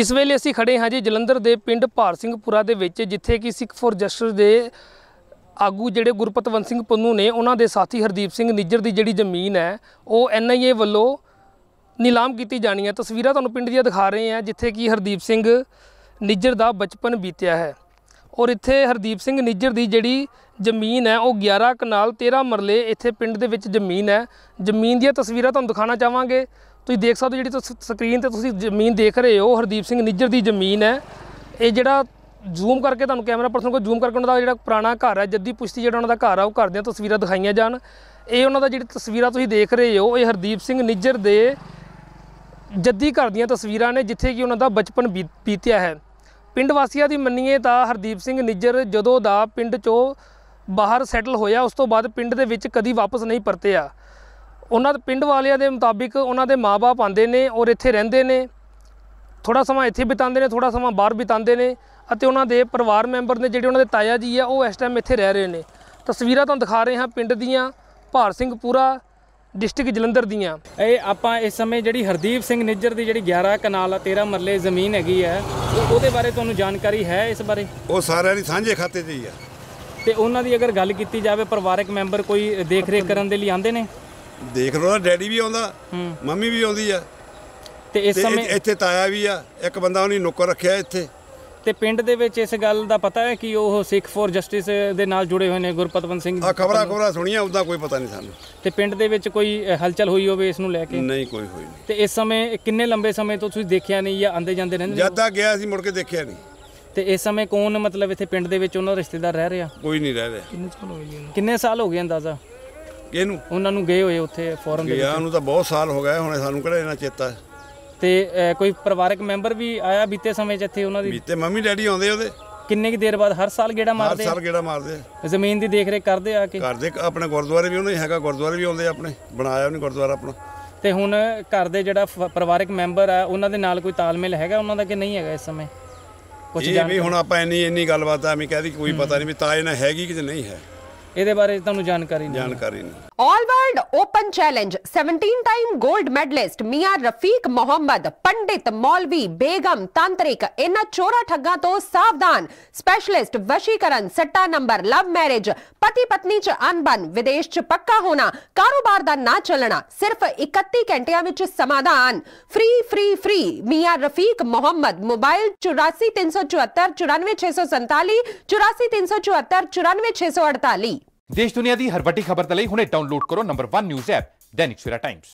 ਇਸ ਵੇਲੇ ਅਸੀਂ ਖੜੇ ਹਾਂ ਜੀ ਜਲੰਧਰ ਦੇ ਪਿੰਡ ਭਾਰ ਸਿੰਘਪੁਰਾ ਦੇ ਵਿੱਚ ਜਿੱਥੇ ਕਿ ਸਿੱਖ ਫੋਰ ਜਸਟਿਸ ਦੇ ਆਗੂ ਜਿਹੜੇ ਗੁਰਪਤਵੰਤ ਸਿੰਘ ਪੰਨੂ ਨੇ ਉਹਨਾਂ ਦੇ ਸਾਥੀ ਹਰਦੀਪ ਸਿੰਘ ਨਿੱਜਰ ਦੀ ਜਿਹੜੀ ਜ਼ਮੀਨ ਹੈ ਉਹ ਐਨਆਈਏ ਵੱਲੋਂ ਨਿਲਾਮ ਕੀਤੀ ਜਾਣੀ ਹੈ ਤਸਵੀਰਾਂ ਤੁਹਾਨੂੰ ਪਿੰਡ ਦੀਆਂ ਦਿਖਾ ਰਹੇ ਹਾਂ ਜਿੱਥੇ ਕਿ ਹਰਦੀਪ ਸਿੰਘ ਨਿੱਜਰ ਦਾ ਬਚਪਨ ਬੀਤਿਆ ਹੈ ਔਰ ਇੱਥੇ ਹਰਦੀਪ ਸਿੰਘ ਨਿੱਜਰ ਦੀ ਜਿਹੜੀ ਜ਼ਮੀਨ ਹੈ ਉਹ 11 ਕਨਾਲ 13 ਮਰਲੇ ਇੱਥੇ ਪਿੰਡ ਦੇ ਵਿੱਚ ਜ਼ਮੀਨ ਹੈ ਜ਼ਮੀਨ ਦੀਆਂ ਤਸਵੀਰਾਂ ਤੁਹਾਨੂੰ ਦਿਖਾਣਾ ਚਾਹਾਂਗੇ ਤੁਸੀਂ ਦੇਖ ਸਕਦੇ ਹੋ ਜਿਹੜੀ ਤੁਸੀਂ ਸਕਰੀਨ ਤੇ ਤੁਸੀਂ ਜ਼ਮੀਨ ਦੇਖ ਰਹੇ ਹੋ ਹਰਦੀਪ ਸਿੰਘ ਨਿੱਜਰ ਦੀ ਜ਼ਮੀਨ ਹੈ ਇਹ ਜਿਹੜਾ ਜ਼ੂਮ ਕਰਕੇ ਤੁਹਾਨੂੰ ਕੈਮਰਾ ਪਰਸਨ ਕੋਈ ਜ਼ੂਮ ਕਰਕੇ ਉਹਨਾਂ ਦਾ ਜਿਹੜਾ ਪੁਰਾਣਾ ਘਰ ਹੈ ਜੱਦੀ ਪੁਸ਼ਤੀ ਜਿਹੜਾ ਉਹਨਾਂ ਦਾ ਘਰ ਆ ਉਹ ਘਰ ਦੀਆਂ ਤਸਵੀਰਾਂ ਦਿਖਾਈਆਂ ਜਾਣ ਇਹ ਉਹਨਾਂ ਦਾ ਜਿਹੜੀ ਤਸਵੀਰਾਂ ਤੁਸੀਂ ਦੇਖ ਰਹੇ ਹੋ ਇਹ ਹਰਦੀਪ ਸਿੰਘ ਨਿੱਜਰ ਦੇ ਜੱਦੀ ਘਰ ਦੀਆਂ ਤਸਵੀਰਾਂ ਨੇ ਜਿੱਥੇ ਕਿ ਉਹਨਾਂ ਦਾ ਬਚਪਨ ਬੀਤਿਆ ਹੈ ਪਿੰਡ ਵਾਸੀਆਂ ਦੀ ਮੰਨੀਏ ਤਾਂ ਹਰਦੀਪ ਸਿੰਘ ਨਿੱਜਰ ਜਦੋਂ ਦਾ ਪਿੰਡ 'ਚੋਂ ਬਾਹਰ ਸੈਟਲ ਹੋਇਆ ਉਸ ਤੋਂ ਬਾਅਦ ਪਿੰਡ ਦੇ ਵਿੱਚ ਕਦੀ ਵਾਪਸ ਨਹੀਂ ਪਰਤਿਆ ਉਹਨਾਂ ਦੇ ਪਿੰਡ ਵਾਲਿਆਂ ਦੇ ਮੁਤਾਬਿਕ ਉਹਨਾਂ ਦੇ ਮਾਪੇ ਆਂਦੇ ਨੇ ਔਰ ਇੱਥੇ ਰਹਿੰਦੇ ਨੇ ਥੋੜਾ ਸਮਾਂ ਇੱਥੇ ਬਿਤਾਉਂਦੇ ਨੇ ਥੋੜਾ ਸਮਾਂ ਬਾਹਰ ਬਿਤਾਉਂਦੇ ਨੇ ਅਤੇ ਉਹਨਾਂ ਦੇ ਪਰਿਵਾਰ ਮੈਂਬਰ ਨੇ ਜਿਹੜੇ ਉਹਨਾਂ ਦੇ ਤਾਇਆ ਜੀ ਆ ਉਹ ਇਸ ਟਾਈਮ ਇੱਥੇ ਰਹਿ ਰਹੇ ਨੇ ਤਸਵੀਰਾਂ ਤੁਹਾਨੂੰ ਦਿਖਾ ਰਹੇ ਹਾਂ ਪਿੰਡ ਦੀਆਂ ਭਾਰ ਸਿੰਘ ਪੂਰਾ ਡਿਸਟ੍ਰਿਕਟ ਜਲੰਧਰ ਦੀਆਂ ਇਹ ਆਪਾਂ ਇਸ ਸਮੇਂ ਜਿਹੜੀ ਹਰਦੀਪ ਸਿੰਘ ਨਿੱਜਰ ਦੀ ਜਿਹੜੀ 11 ਕਨਾਲ ਆ 13 ਮਰਲੇ ਜ਼ਮੀਨ ਹੈਗੀ ਹੈ ਉਹਦੇ ਬਾਰੇ ਤੁਹਾਨੂੰ ਜਾਣਕਾਰੀ ਹੈ ਇਸ ਬਾਰੇ ਉਹ ਸਾਰਿਆਂ ਦੀ ਸਾਂਝੇ ਖਾਤੇ 'ਚ ਹੀ ਆ ਤੇ ਉਹਨਾਂ ਦੀ ਅਗਰ ਗੱਲ ਕੀਤੀ ਜਾਵੇ ਪਰਿਵਾਰਕ ਮੈਂਬਰ ਕੋਈ ਦੇਖ ਰੇਖ ਕਰਨ ਦੇ ਲਈ ਆਂਦੇ ਨੇ ਦੇਖ ਲੋ ਨਾ ਡੈਡੀ ਵੀ ਆਉਂਦਾ ਮੰਮੀ ਵੀ ਆਉਂਦੀ ਆ ਤੇ ਇਸ ਸਮੇਂ ਇੱਥੇ ਤਾਇਆ ਵੀ ਆ ਇੱਕ ਬੰਦਾ ਉਹਨੇ ਨੁੱਕਰ ਰੱਖਿਆ ਇੱਥੇ ਤੇ ਪਿੰਡ ਦੇ ਵਿੱਚ ਇਸ ਗੱਲ ਦਾ ਪਤਾ ਹੈ ਕਿ ਉਹ ਸਿੱਖ ਫੋਰ ਜਸਟਿਸ ਦੇ ਨਾਲ ਜੁੜੇ ਹੋਏ ਨੇ ਗੁਰਪਤਵੰਤ ਸਿੰਘ ਆ ਖਬਰਾਂ ਖਬਰਾਂ ਸੁਣੀਆਂ ਉਦਾਂ ਕੋਈ ਪਤਾ ਨਹੀਂ ਸਾਨੂੰ ਤੇ ਪਿੰਡ ਦੇ ਵਿੱਚ ਕੋਈ ਹਲਚਲ ਹੋਈ ਹੋਵੇ ਇਸ ਨੂੰ ਲੈ ਕੇ ਨਹੀਂ ਕੋਈ ਹੋਈ ਨਹੀਂ ਤੇ ਇਸ ਸਮੇਂ ਕਿੰਨੇ ਲੰਬੇ ਸਮੇਂ ਤੋਂ ਤੁਸੀਂ ਦੇਖਿਆ ਨਹੀਂ ਜਾਂ ਆਂਦੇ ਜਾਂਦੇ ਰਹਿੰਦੇ ਜਦ ਤੱਕ ਗਿਆ ਸੀ ਮੁੜ ਕੇ ਦੇਖਿਆ ਨਹੀਂ ਤੇ ਇਸ ਸਮੇਂ ਕੌਣ ਮਤਲਬ ਇੱਥੇ ਪਿੰਡ ਦੇ ਵਿੱਚ ਉਹਨਾਂ ਰਿਸ਼ਤੇਦਾਰ ਰਹਿ ਰਿਹਾ ਕੋਈ ਨਹੀਂ ਰਹਿ ਰਿਹਾ ਕਿੰਨੇ ਕਿੰਨੇ ਸਾਲ ਹੋ ਗਏ ਅੰਦਾਜ਼ਾ ਕਿਹਨੂੰ ਉਹਨਾਂ ਨੂੰ ਗਏ ਹੋਏ ਉੱਥੇ ਫੋਰਮ ਦੇ ਗਿਆ ਉਹਨੂੰ ਤਾਂ ਬਹੁਤ ਸਾਲ ਹੋ ਗਏ ਹੁਣੇ ਸਾਨੂੰ ਕਿਹੜਾ ਇਹਨਾਂ ਚੇਤਾ ਤੇ ਕੋਈ ਪਰਿਵਾਰਕ ਮੈਂਬਰ ਵੀ ਆਇਆ ਬੀਤੇ ਸਮੇਂ 'ਚ ਇੱਥੇ ਉਹਨਾਂ ਦੀ ਬੀਤੇ ਮੰਮੀ ਡੈਡੀ ਆਉਂਦੇ ਉਹਦੇ ਕਿੰਨੇ ਕੀ ਦੇਰ ਬਾਅਦ ਹਰ ਸਾਲ ਗੇੜਾ ਮਾਰਦੇ ਹਰ ਸਾਲ ਗੇੜਾ ਮਾਰਦੇ ਜ਼ਮੀਨ ਦੀ ਦੇਖਰੇਖ ਕਰਦੇ ਆ ਕਿ ਕਰਦੇ ਆਪਣੇ ਗੁਰਦੁਆਰੇ ਵੀ ਉਹਨਾਂ ਹੀ ਹੈਗਾ ਗੁਰਦੁਆਰੇ ਵੀ ਆਉਂਦੇ ਆਪਣੇ ਬਣਾਇਆ ਉਹਨੇ ਗੁਰਦੁਆਰਾ ਆਪਣਾ ਤੇ ਹੁਣ ਘਰ ਦੇ ਜਿਹੜਾ ਪਰਿਵਾਰਕ ਮੈਂਬਰ ਆ ਉਹਨਾਂ ਦੇ ਨਾਲ ਕੋਈ ਤਾਲਮੇਲ ਹੈਗਾ ਉਹਨਾਂ ਦਾ ਕਿ ਨਹੀਂ ਹੈਗਾ ਇਸ ਸਮੇਂ ਕੁਝ ਇਹ ਵੀ ਹੁਣ ਆਪਾਂ ਇੰਨੀ ਇੰਨੀ ਗੱਲਬਾਤ ਆ ਐਵੇਂ ਕਹਿ ਦੀ ਕੋਈ ਪਤਾ ਨਹੀਂ ਵੀ ਤਾਂ ਇਹਨਾਂ ਹੈਗੀ ਕਿ ਨਹੀਂ ਹੈ ਇਹਦੇ ਬਾਰੇ ਤੁਹਾਨੂੰ ਜਾਣਕਾਰੀ ਨਹੀਂ ਜਾਣਕਾਰੀ ਨਹੀਂ 올 ਵਰਲਡ ਓਪਨ ਚੈਲੰਜ 17 ਟਾਈਮ 골ਡ ਮੈਡਲਿਸਟ ਮੀਆਂ ਰਫੀਕ ਮੁਹੰਮਦ ਪੰਡਿਤ ਮੌਲਵੀ ਬੇਗਮ ਤਾਂਤਰਿਕ ਇਹਨਾਂ ਚੋਰਾ ਠੱਗਾ ਤੋਂ ਸਾਵਧਾਨ ਸਪੈਸ਼ਲਿਸਟ ਵਸ਼ੀਕਰਨ ਸੱਟਾ ਨੰਬਰ ਲਵ ਮੈਰਿਜ ਪਤੀ ਪਤਨੀ ਚ ਅਨਬਨ ਵਿਦੇਸ਼ ਚ ਪੱਕਾ ਹੋਣਾ ਕਾਰੋਬਾਰ ਦਾ ਨਾ ਚੱਲਣਾ ਸਿਰਫ 31 ਘੰਟਿਆਂ ਵਿੱਚ ਸਮਾਧਾਨ free free free Mian Rafiq Muhammad mobile 84374 94647 ਦੇਸ਼ ਦੁਨੀਆ ਦੀ ਹਰ ਵੱਡੀ ਖਬਰ ਦੇ ਲਈ ਹੁਣੇ ਡਾਊਨਲੋਡ ਕਰੋ number 1 news app Dainik Savera Times